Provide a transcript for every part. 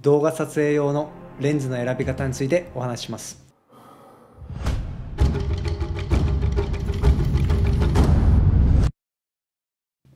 動画撮影用のレンズの選び方についてお話します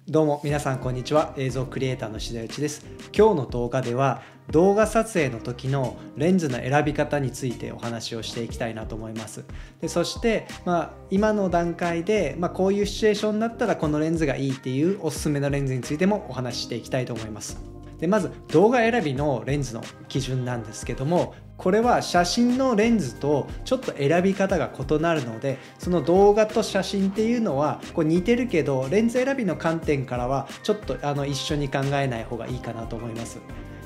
どうも皆さんこんにちは映像クリエイターのし内です今日の動画では動画撮影の時のレンズの選び方についてお話をしていきたいなと思いますでそして、まあ、今の段階で、まあ、こういうシチュエーションになったらこのレンズがいいっていうおすすめのレンズについてもお話ししていきたいと思いますでまず動画選びのレンズの基準なんですけどもこれは写真のレンズとちょっと選び方が異なるのでその動画と写真っていうのはこう似てるけどレンズ選びの観点からはちょっとあの一緒に考えない方がいいかなと思います。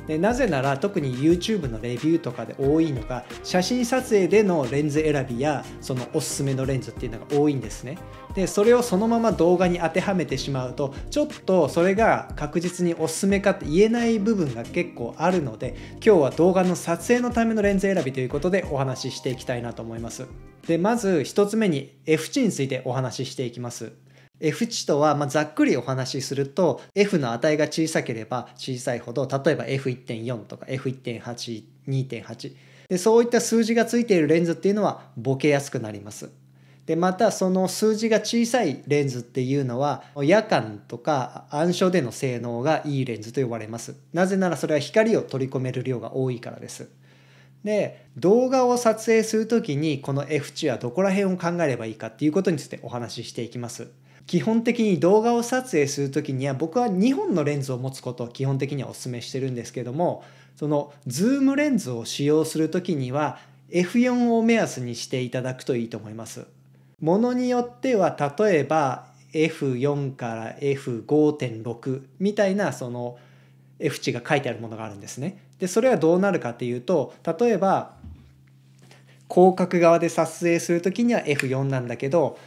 でなぜなら特に YouTube のレビューとかで多いのが写真撮影でのレンズ選びやそのおすすめのレンズっていうのが多いんですねでそれをそのまま動画に当てはめてしまうとちょっとそれが確実におすすめかって言えない部分が結構あるので今日は動画の撮影のためのレンズ選びということでお話ししていきたいなと思いますでまず1つ目に F 値についてお話ししていきます F 値とは、まざっくりお話しすると F の値が小さければ小さいほど例えば F1.4 とか F1.82.8 そういった数字がついているレンズっていうのはボケやすくなります。でまたその数字が小さいレンズっていうのは夜間とか暗所での性能がいいレンズと呼ばれます。なぜならそれは光を取り込める量が多いからです。で動画を撮影する時にこの F 値はどこら辺を考えればいいかっていうことについてお話ししていきます。基本的に動画を撮影する時には僕は2本のレンズを持つことを基本的にはお勧めしてるんですけどもそのズームレンズを使用する時には F4 を目安にしていただくといいと思います。ものによっては例えば F4 から F5.6 みたいなその F 値が書いてあるものがあるんですね。でそれはどうなるかっていうと例えば広角側で撮影する時には F4 なんだけど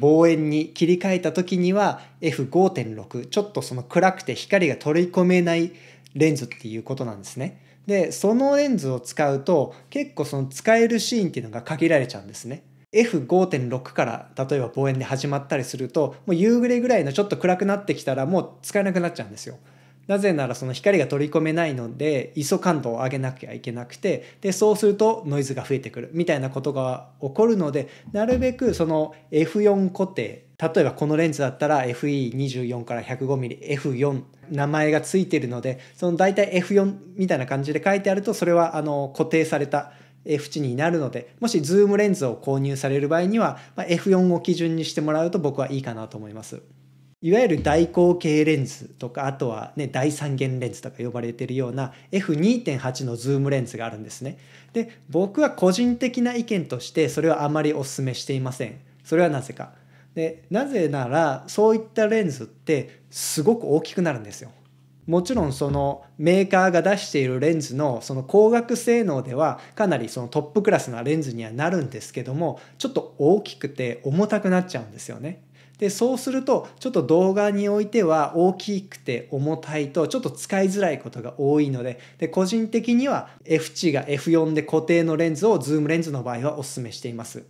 望遠に切り替えた時には F5.6 ちょっとその暗くて光が取り込めないレンズっていうことなんですね。でそのレンズを使うと結構その使えるシーンっていうのが限られちゃうんですね。F5.6 から例えば望遠で始まったりするともう夕暮れぐらいのちょっと暗くなってきたらもう使えなくなっちゃうんですよ。なぜならその光が取り込めないので ISO 感度を上げなきゃいけなくてでそうするとノイズが増えてくるみたいなことが起こるのでなるべくその F4 固定例えばこのレンズだったら FE24 から 105mmF4 名前が付いてるのでその大体 F4 みたいな感じで書いてあるとそれはあの固定された F 値になるのでもしズームレンズを購入される場合には、F4 を基準にしてもらうと僕はいいかなと思います。いわゆる大口径レンズとかあとはね大三元レンズとか呼ばれてるような F2.8 のズームレンズがあるんですねで僕は個人的な意見としてそれはあまりお勧めしていませんそれはなぜかでなぜならそういったレンズってすごく大きくなるんですよもちろんそのメーカーが出しているレンズのその光学性能ではかなりそのトップクラスなレンズにはなるんですけどもちょっと大きくて重たくなっちゃうんですよねでそうするとちょっと動画においては大きくて重たいとちょっと使いづらいことが多いのでで個人的には F 値が F4 で固定のレンズをズームレンズの場合はお勧めしています。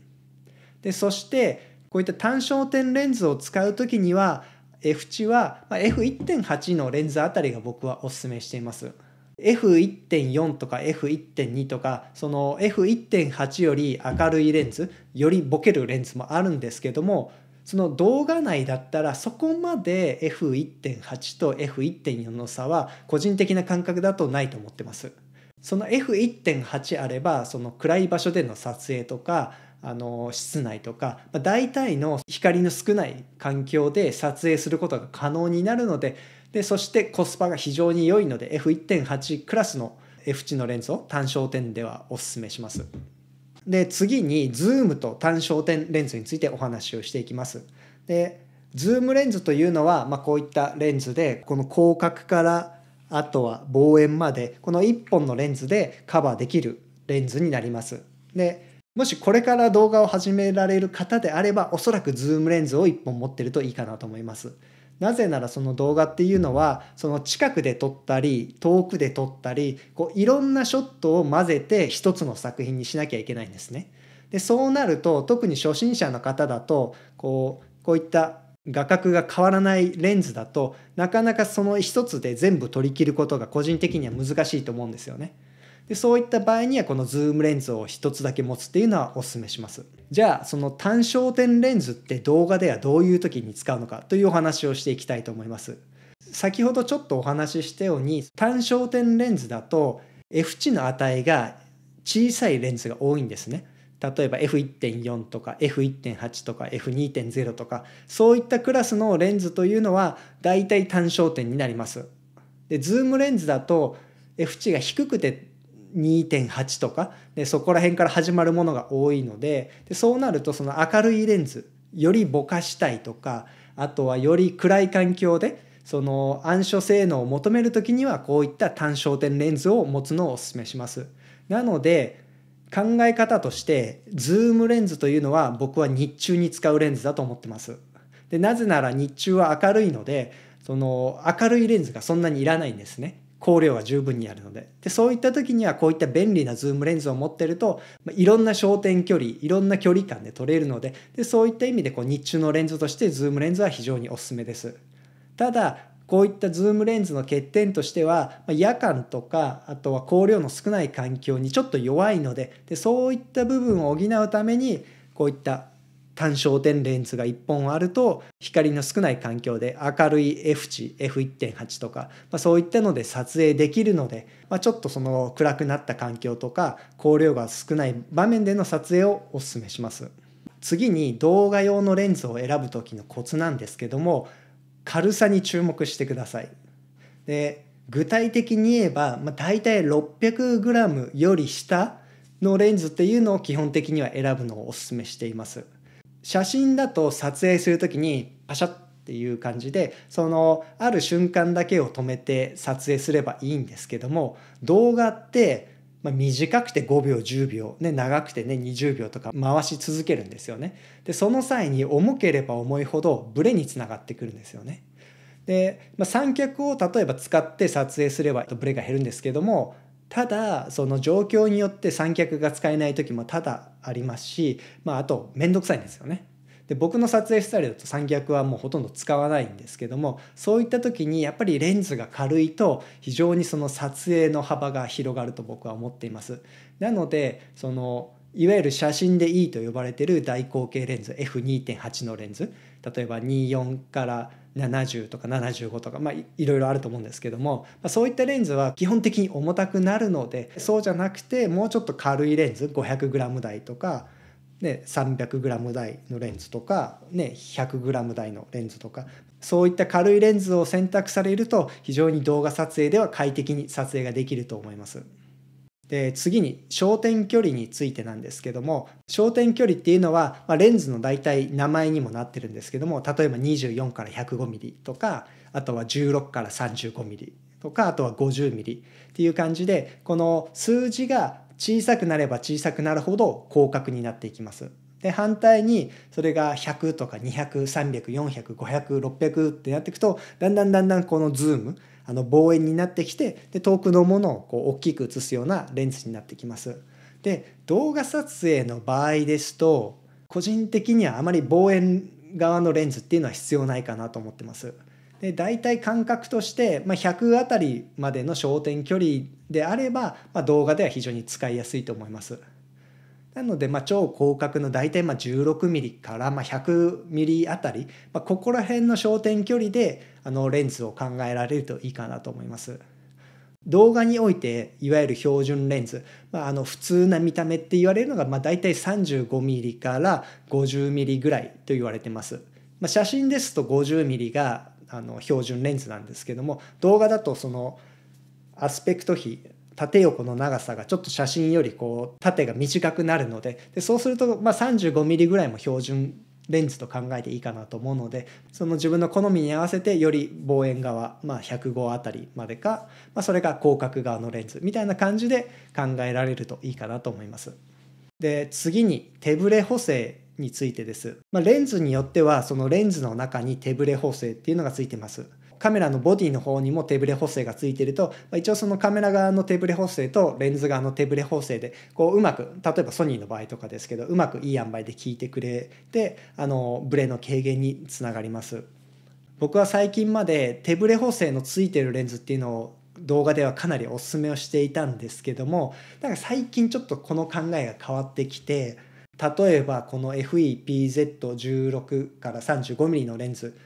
でそしてこういった単焦点レンズを使う時には F 値は F1.8 のレンズあたりが僕はお勧めしています。F1.4 とか F1.2 とかその F1.8 より明るいレンズよりボケるレンズもあるんですけどもその動画内だったらそこまで F1.8 と F1.4 の差は個人的な感覚だとないと思ってます。その F1.8 あればその暗い場所での撮影とかあの室内とか、大体の光の少ない環境で撮影することが可能になるのででそしてコスパが非常に良いので F1.8 クラスの F 値のレンズを単焦点ではおすすめします。で次にズームと単焦点レンズについてお話をしていきます。でズームレンズというのは、まあ、こういったレンズでこの広角からあとは望遠までこの1本のレンズでカバーできるレンズになります。でもしこれから動画を始められる方であればおそらくズームレンズを1本持ってるといいかなと思います。なぜならその動画っていうのはその近くで撮ったり遠くで撮ったりこういろんなショットを混ぜて一つの作品にしなきゃいけないんですね。でそうなると特に初心者の方だとこうこういった画角が変わらないレンズだとなかなかその一つで全部取り切ることが個人的には難しいと思うんですよね。でそういった場合にはこのズームレンズを1つだけ持つっていうのはおすすめしますじゃあその単焦点レンズって動画ではどういう時に使うのかというお話をしていきたいと思います先ほどちょっとお話ししたように単焦点レンズだと F 値の値が小さいレンズが多いんですね例えば F1.4 とか F1.8 とか F2.0 とかそういったクラスのレンズというのはだいたい単焦点になりますでズームレンズだと F 値が低くて2.8とかでそこら辺から始まるものが多いのででそうなるとその明るいレンズよりぼかしたいとかあとはより暗い環境でその暗所性能を求める時にはこういった単焦点レンズを持つのをおすすめします。なので考え方としてズームレンズというのは僕は日中に使うレンズだと思ってます。でなぜなら日中は明るいのでその明るいレンズがそんなにいらないんですね。光量が十分にあるのででそういった時にはこういった便利なズームレンズを持ってると、まあ、いろんな焦点距離いろんな距離感で撮れるのででそういった意味でこう日中のレンズとしてズームレンズは非常におすすめです。ただこういったズームレンズの欠点としては、ま夜間とかあとは光量の少ない環境にちょっと弱いのででそういった部分を補うためにこういった単焦点レンズが1本あると光の少ない環境で明るい F 値 F1.8 とか、まあ、そういったので撮影できるので、まあ、ちょっとその暗くなった環境とか光量が少ない場面での撮影をおすすめします次に動画用のレンズを選ぶ時のコツなんですけども軽さに注目してくださいで具体的に言えば、まあ、大体 600g より下のレンズっていうのを基本的には選ぶのをおすすめしています。写真だと撮影する時にパシャッっていう感じでそのある瞬間だけを止めて撮影すればいいんですけども動画って、まあ、短くて5秒10秒、ね、長くてね20秒とか回し続けるんですよね。でその際に重ければ重いほどブレにつながってくるんですよね。で、まあ、三脚を例えば使って撮影すればブレが減るんですけどもただその状況によって三脚が使えない時もただありますし、まあ、あと面倒くさいんですよね。で僕の撮影スタイルだと三脚はもうほとんど使わないんですけどもそういった時にやっぱりレンズが軽いと非常にその撮影の幅が広がると僕は思っています。なのでそのいわゆる写真でいいと呼ばれてる大口径レンズ F2.8 のレンズ例えば24から70とか75とか、まあ、いろいろあると思うんですけども、まあ、そういったレンズは基本的に重たくなるのでそうじゃなくてもうちょっと軽いレンズ 500g 台とか、ね、300g 台のレンズとか、ね、100g 台のレンズとかそういった軽いレンズを選択されると非常に動画撮影では快適に撮影ができると思います。で次に焦点距離についてなんですけども焦点距離っていうのは、まあ、レンズの大体名前にもなってるんですけども例えば24から 105mm とかあとは16から 35mm とかあとは 50mm っていう感じでこの数字が小さくなれば小さくなるほど広角になっていきます。で反対にそれが100とか2003004005000600ってなっていくとだんだんだんだんこのズームあの望遠になってきてで遠くのものをこう大きく映すようなレンズになってきます。で動画撮影の場合ですと個人的にはあまり望遠側のレンズっていうのは必要ないかなと思ってます。で大体感覚として、まあ、100あたりまでの焦点距離であれば、まあ、動画では非常に使いやすいと思います。なので、まあ、超広角の大体まあ16ミリからまあ100ミリあたり、まあ、ここら辺の焦点距離であのレンズを考えられるといいかなと思います。動画においていわゆる標準レンズ、まあ、あの普通な見た目って言われるのが、まあ、大体 35mm から 50mm ぐらいと言われてます。まあ、写真ですと 50mm があの標準レンズなんですけども動画だとそのアスペクト比縦横の長さがちょっと写真よりこう縦が短くなるのででそうすると、ま 35mm ぐらいも標準レンズと考えていいかなと思うのでその自分の好みに合わせてより望遠側、まあ、105あたりまでか、まあ、それが広角側のレンズみたいな感じで考えられるといいかなと思います。で次に手ブレ補正についてです、まあ、レンズによってはそのレンズの中に手ブレ補正っていうのがついてます。カメラのボディの方にも手ブレ補正がついてると、まあ、一応そのカメラ側の手ブレ補正とレンズ側の手ブレ補正でこううまく例えばソニーの場合とかですけどうまくいい塩梅で効いてくれてあのブレの軽減につながります。僕は最近まで手ブレ補正のついてるレンズっていうのを動画ではかなりおすすめをしていたんですけどもなんか最近ちょっとこの考えが変わってきて例えばこの FEPZ16 から 35mm のレンズ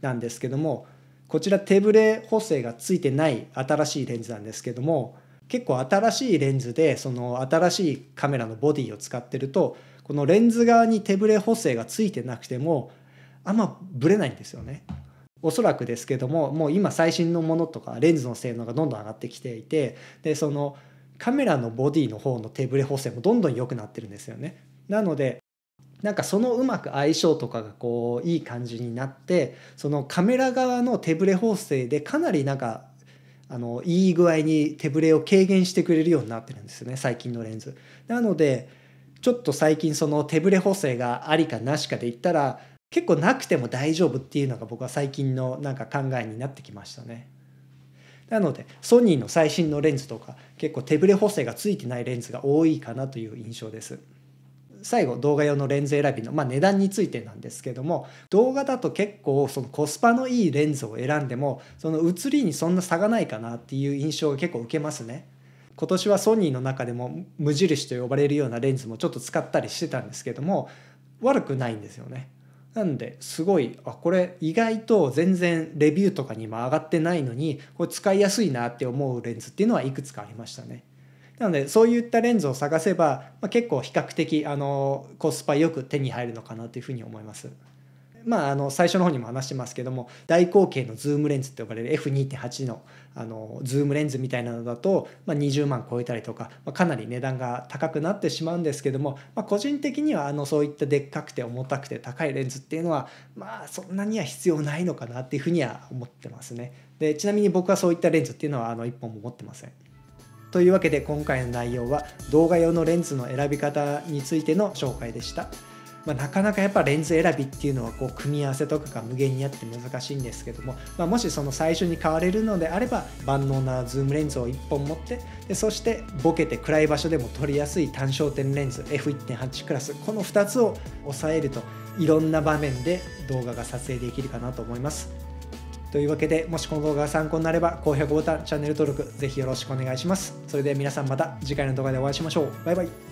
なんですけどもこちら手ブレ補正がついてない新しいレンズなんですけども結構新しいレンズでその新しいカメラのボディを使ってるとこのレンズ側に手ブレ補正がついてなくてもあんまブレないんですよね。おそらくですけどももう今最新のものとかレンズの性能がどんどん上がってきていてでそのカメラのボディの方の手ブレ補正もどんどん良くなってるんですよね。なのでなんかそのうまく相性とかがこういい感じになってそのカメラ側の手ぶれ補正でかなりなんかあのいい具合に手ぶれを軽減してくれるようになってるんですよね最近のレンズ。なのでちょっと最近その手ぶれ補正がありかなしかで言ったら結構なくても大丈夫っていうのが僕は最近のなんか考えになってきましたね。なのでソニーの最新のレンズとか結構手ぶれ補正がついてないレンズが多いかなという印象です。最後動画用のレンズ選びの、まあ、値段についてなんですけども動画だと結構そのコスパのいいレンズを選んでもその写りにそんな差がないかなっていう印象を結構受けますね。今年はソニーの中でも無印と呼ばれるようなレンズもちょっと使ったりしてたんですけども悪くないんですよね。なんですごいあこれ意外と全然レビューとかにも上がってないのにこれ使いやすいなって思うレンズっていうのはいくつかありましたね。なのでそういったレンズを探せば、まあ、結構比較的あのコスパよく手に入るのかなというふうに思います。まあ、あの最初の方にも話してますけども大口径のズームレンズって呼ばれる F2.8 のあのズームレンズみたいなのだと、まあ、20万超えたりとか、まあ、かなり値段が高くなってしまうんですけども、まあ、個人的にはあのそういったでっかくて重たくて高いレンズっていうのはまあそんなには必要ないのかなっていうふうには思ってますね。でちなみに僕はそういったレンズっていうのはあの1本も持ってません。というわけで今回の内容は動画用のレンズの選び方についての紹介でした。まあ、なかなかやっぱレンズ選びっていうのはこう組み合わせとかが無限にあって難しいんですけども、まあ、もしその最初に買われるのであれば万能なズームレンズを1本持ってでそしてボケて暗い場所でも撮りやすい単焦点レンズ F1.8 クラスこの2つを抑えるといろんな場面で動画が撮影できるかなと思います。というわけでもしこの動画が参考になれば高評価ボタンチャンネル登録ぜひよろしくお願いしますそれでは皆さんまた次回の動画でお会いしましょうバイバイ